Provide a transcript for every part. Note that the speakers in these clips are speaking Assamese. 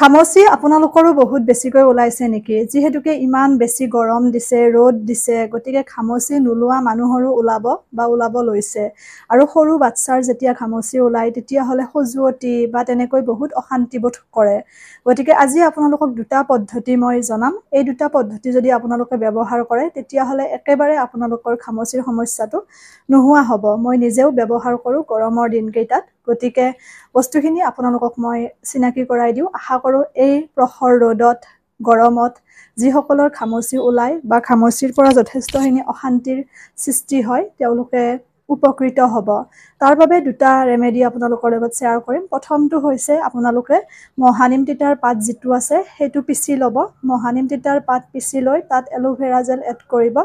খামচি আপোনালোকৰো বহুত বেছিকৈ ওলাইছে নেকি যিহেতুকে ইমান বেছি গৰম দিছে ৰ'দ দিছে গতিকে খামচি নোলোৱা মানুহৰো ওলাব বা ওলাব লৈছে আৰু সৰু বাচ্চাৰ যেতিয়া খামচি ওলায় তেতিয়াহ'লে সজুৱতি বা তেনেকৈ বহুত অশান্তিবোধ কৰে গতিকে আজি আপোনালোকক দুটা পদ্ধতি মই জনাম এই দুটা পদ্ধতি যদি আপোনালোকে ব্যৱহাৰ কৰে তেতিয়াহ'লে একেবাৰে আপোনালোকৰ খামচিৰ সমস্যাটো নোহোৱা হ'ব মই নিজেও ব্যৱহাৰ কৰোঁ গৰমৰ দিনকেইটাত গতিকে বস্তুখিনি আপোনালোকক মই চিনাকি কৰাই দিওঁ আশা কৰোঁ এই প্ৰখৰ ৰ'দত গৰমত যিসকলৰ খামুচি ওলায় বা খামচিৰ পৰা যথেষ্টখিনি অশান্তিৰ সৃষ্টি হয় তেওঁলোকে উপকৃত হ'ব তাৰ বাবে দুটা ৰেমেডি আপোনালোকৰ লগত শ্বেয়াৰ কৰিম প্ৰথমটো হৈছে আপোনালোকে মহানিম তিতাৰ পাত যিটো আছে সেইটো পিচি ল'ব মহানিম তিতাৰ পাত পিচি লৈ তাত এল'ভেৰা জেল এড কৰিব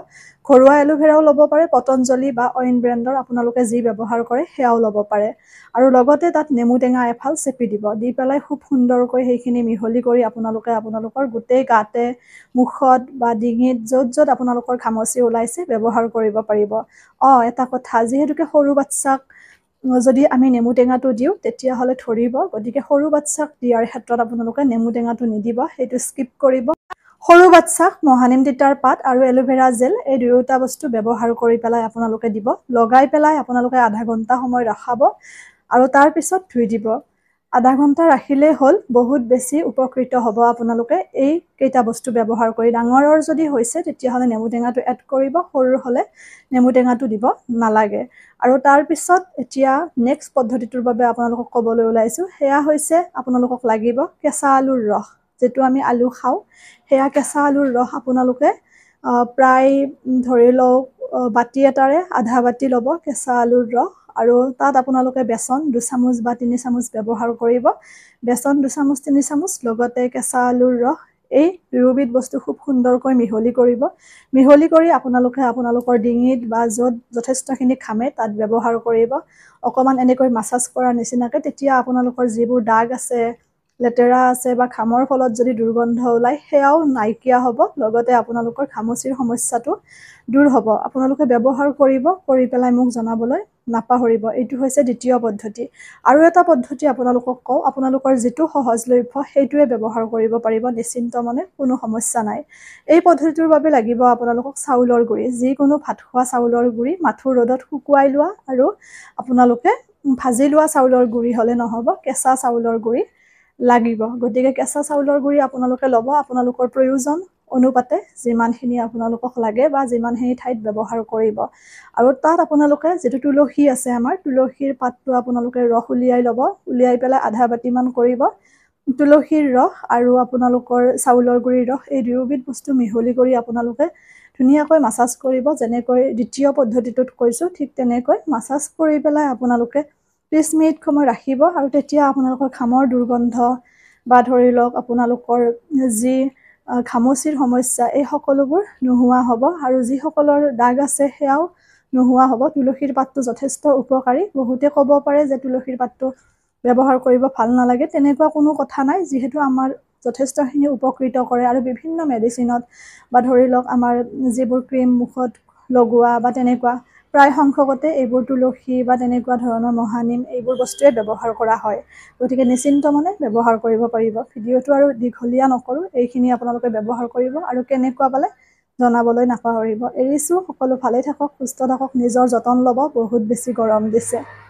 ঘৰুৱা এল'ভেৰাও ল'ব পাৰে পতঞ্জলি বা অইন ব্ৰেণ্ডৰ আপোনালোকে যি ব্যৱহাৰ কৰে সেয়াও ল'ব পাৰে আৰু লগতে তাত নেমু টেঙা এফাল চেপি দিব দি পেলাই খুব সুন্দৰকৈ সেইখিনি মিহলি কৰি আপোনালোকে আপোনালোকৰ গোটেই গাতে মুখত বা ডিঙিত য'ত য'ত আপোনালোকৰ ঘামচি ওলাইছে ব্যৱহাৰ কৰিব পাৰিব অঁ এটা কথা যিহেতুকে সৰু বাচ্ছাক যদি আমি নেমু টেঙাটো দিওঁ তেতিয়াহ'লে ধৰিব গতিকে সৰু বাচ্ছাক দিয়াৰ ক্ষেত্ৰত আপোনালোকে নেমু টেঙাটো নিদিব সেইটো স্কিপ কৰিব সৰু বাচ্ছাক মহানিম তিতাৰ পাত আৰু এল'ভেৰা জেল এই দুয়োটা বস্তু ব্যৱহাৰ কৰি পেলাই আপোনালোকে দিব লগাই পেলাই আপোনালোকে আধা ঘণ্টা সময় ৰখাব আৰু তাৰপিছত ধুই দিব আধা ঘণ্টা ৰাখিলেই হ'ল বহুত বেছি উপকৃত হ'ব আপোনালোকে এইকেইটা বস্তু ব্যৱহাৰ কৰি ডাঙৰৰ যদি হৈছে তেতিয়াহ'লে নেমু টেঙাটো এড কৰিব সৰু হ'লে নেমু টেঙাটো দিব নালাগে আৰু তাৰপিছত এতিয়া নেক্সট পদ্ধতিটোৰ বাবে আপোনালোকক ক'বলৈ ওলাইছোঁ সেয়া হৈছে আপোনালোকক লাগিব কেঁচা আলুৰ ৰস যিটো আমি আলু খাওঁ সেয়া কেঁচা আলুৰ ৰস আপোনালোকে প্ৰায় ধৰি লওক বাতি এটাৰে আধা বাতি ল'ব কেঁচা আলুৰ ৰস আৰু তাত আপোনালোকে বেচন দুচামুচ বা তিনি চামুচ ব্যৱহাৰ কৰিব বেচন দুচামুচ তিনি চামুচ লগতে কেঁচা আলুৰ ৰস এই দুয়োবিধ বস্তু খুব সুন্দৰকৈ মিহলি কৰিব মিহলি কৰি আপোনালোকে আপোনালোকৰ ডিঙিত বা য'ত যথেষ্টখিনি খামে তাত ব্যৱহাৰ কৰিব অকণমান এনেকৈ মাছাজ কৰাৰ নিচিনাকৈ তেতিয়া আপোনালোকৰ যিবোৰ দাগ আছে লেতেৰা আছে বা খামৰ ফলত যদি দুৰ্গন্ধ ওলায় সেয়াও নাইকিয়া হ'ব লগতে আপোনালোকৰ ঘামচিৰ সমস্যাটো দূৰ হ'ব আপোনালোকে ব্যৱহাৰ কৰিব কৰি পেলাই মোক জনাবলৈ নাপাহৰিব এইটো হৈছে দ্বিতীয় পদ্ধতি আৰু এটা পদ্ধতি আপোনালোকক কওঁ আপোনালোকৰ যিটো সহজলভ্য সেইটোৱে ব্যৱহাৰ কৰিব পাৰিব নিশ্চিন্ত মানে কোনো সমস্যা নাই এই পদ্ধতিটোৰ বাবে লাগিব আপোনালোকক চাউলৰ গুড়ি যিকোনো ভাত খোৱা চাউলৰ গুড়ি মাথো ৰ'দত শুকুৱাই লোৱা আৰু আপোনালোকে ভাজি লোৱা চাউলৰ গুড়ি হ'লে নহ'ব কেঁচা চাউলৰ গুড়ি লাগিব গতিকে কেঁচা চাউলৰ গুড়ি আপোনালোকে ল'ব আপোনালোকৰ প্ৰয়োজন অনুপাতে যিমানখিনি আপোনালোকক লাগে বা যিমানখিনি ঠাইত ব্যৱহাৰ কৰিব আৰু তাত আপোনালোকে যিটো তুলসী আছে আমাৰ তুলসীৰ পাতটো আপোনালোকে ৰস উলিয়াই ল'ব উলিয়াই পেলাই আধা বাতিমান কৰিব তুলসীৰ ৰস আৰু আপোনালোকৰ চাউলৰ গুড়িৰ ৰস এই দুয়োবিধ বস্তু মিহলি কৰি আপোনালোকে ধুনীয়াকৈ মাছাজ কৰিব যেনেকৈ দ্বিতীয় পদ্ধতিটোত কৈছোঁ ঠিক তেনেকৈ মাছাজ কৰি পেলাই আপোনালোকে ত্ৰিছ মিনিট সময় ৰাখিব আৰু তেতিয়া আপোনালোকৰ ঘামৰ দুৰ্গন্ধ বা ধৰি লওক আপোনালোকৰ যি ঘামচিৰ সমস্যা এই সকলোবোৰ নোহোৱা হ'ব আৰু যিসকলৰ দাগ আছে সেয়াও নোহোৱা হ'ব তুলসীৰ পাতটো যথেষ্ট উপকাৰী বহুতে ক'ব পাৰে যে তুলসীৰ পাতটো ব্যৱহাৰ কৰিব ভাল নালাগে তেনেকুৱা কোনো কথা নাই যিহেতু আমাৰ যথেষ্টখিনি উপকৃত কৰে আৰু বিভিন্ন মেডিচিনত বা ধৰি লওক আমাৰ যিবোৰ ক্ৰীম মুখত লগোৱা বা তেনেকুৱা প্ৰায় সংখ্যকতে এইবোৰ তুলসী বা তেনেকুৱা ধৰণৰ মহানিম এইবোৰ বস্তুৱে ব্যৱহাৰ কৰা হয় গতিকে নিশ্চিন্ত মনে ব্যৱহাৰ কৰিব পাৰিব ভিডিঅ'টো আৰু দীঘলীয়া নকৰোঁ এইখিনি আপোনালোকে ব্যৱহাৰ কৰিব আৰু কেনেকুৱা পালে জনাবলৈ নাপাহৰিব এৰিছোঁ সকলো ভালেই থাকক সুস্থ থাকক নিজৰ যতন ল'ব বহুত বেছি গৰম দিছে